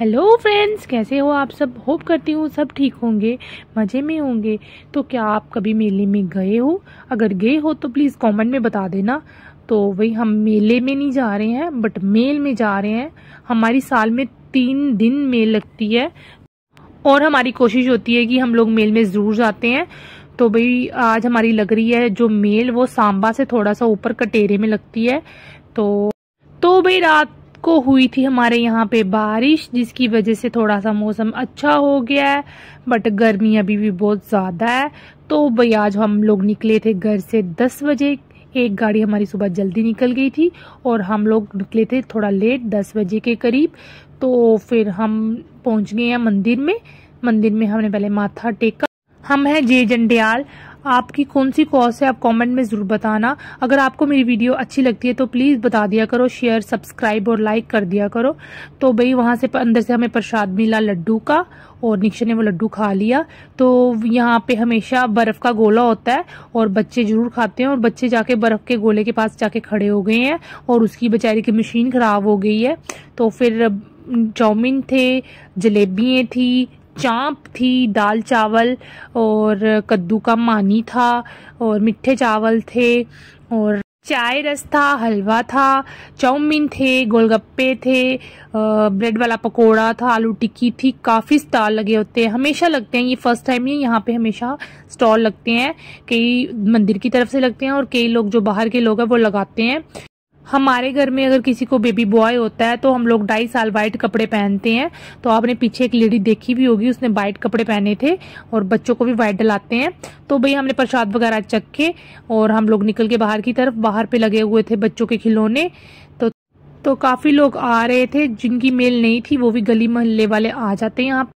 hello friends कैसे हो आप सब होप करती हूँ सब ठीक होंगे मज़े में होंगे तो क्या आप कभी मेले में गए हो अगर गए हो तो प्लीज़ कमेंट में बता देना तो वही हम मेले में नहीं जा रहे हैं बट मेल में जा रहे हैं हमारी साल में तीन दिन मेल लगती है और हमारी कोशिश होती है कि हम लोग मेल में ज़रूर जाते हैं तो भाई आज हमारी लग रही है जो मेल वो सांबा से थोड़ा सा ऊपर कटेरे में लगती है तो तो भाई रात को हुई थी हमारे यहाँ पे बारिश जिसकी वजह से थोड़ा सा मौसम अच्छा हो गया है बट गर्मी अभी भी बहुत ज़्यादा है तो भाई आज हम लोग निकले थे घर से दस बजे एक गाड़ी हमारी सुबह जल्दी निकल गई थी और हम लोग निकले थे थोड़ा लेट दस बजे के करीब तो फिर हम पहुँच गए हैं मंदिर में मंदिर में हमने पहले माथा टेका हम हैं जे जंडियाल आपकी कौन सी कॉज है आप कमेंट में ज़रूर बताना अगर आपको मेरी वीडियो अच्छी लगती है तो प्लीज़ बता दिया करो शेयर सब्सक्राइब और लाइक कर दिया करो तो भाई वहाँ से अंदर से हमें प्रसाद मिला लड्डू का और निक्शा ने वो लड्डू खा लिया तो यहाँ पे हमेशा बर्फ़ का गोला होता है और बच्चे ज़रूर खाते हैं और बच्चे जाके बर्फ़ के गोले के पास जाके खड़े हो गए हैं और उसकी बेचारी की मशीन ख़राब हो गई है तो फिर चाउमीन थे जलेबियाँ थी चाँप थी दाल चावल और कद्दू का मानी था और मिठे चावल थे और चाय रस था हलवा था चाउमीन थे गोलगप्पे थे ब्रेड वाला पकोड़ा था आलू टिक्की थी काफ़ी स्टॉल लगे होते हैं हमेशा लगते हैं ये फर्स्ट टाइम ही यहाँ पे हमेशा स्टॉल लगते हैं कई मंदिर की तरफ से लगते हैं और कई लोग जो बाहर के लोग हैं वो लगाते हैं हमारे घर में अगर किसी को बेबी बॉय होता है तो हम लोग ढाई साल वाइट कपड़े पहनते हैं तो आपने पीछे एक लेडी देखी भी होगी उसने वाइट कपड़े पहने थे और बच्चों को भी वाइट डलाते हैं तो भाई हमने प्रसाद वगैरह चखे और हम लोग निकल के बाहर की तरफ बाहर पे लगे हुए थे बच्चों के खिलौने तो तो काफ़ी लोग आ रहे थे जिनकी मेल नहीं थी वो भी गली मोहल्ले वाले आ जाते हैं यहाँ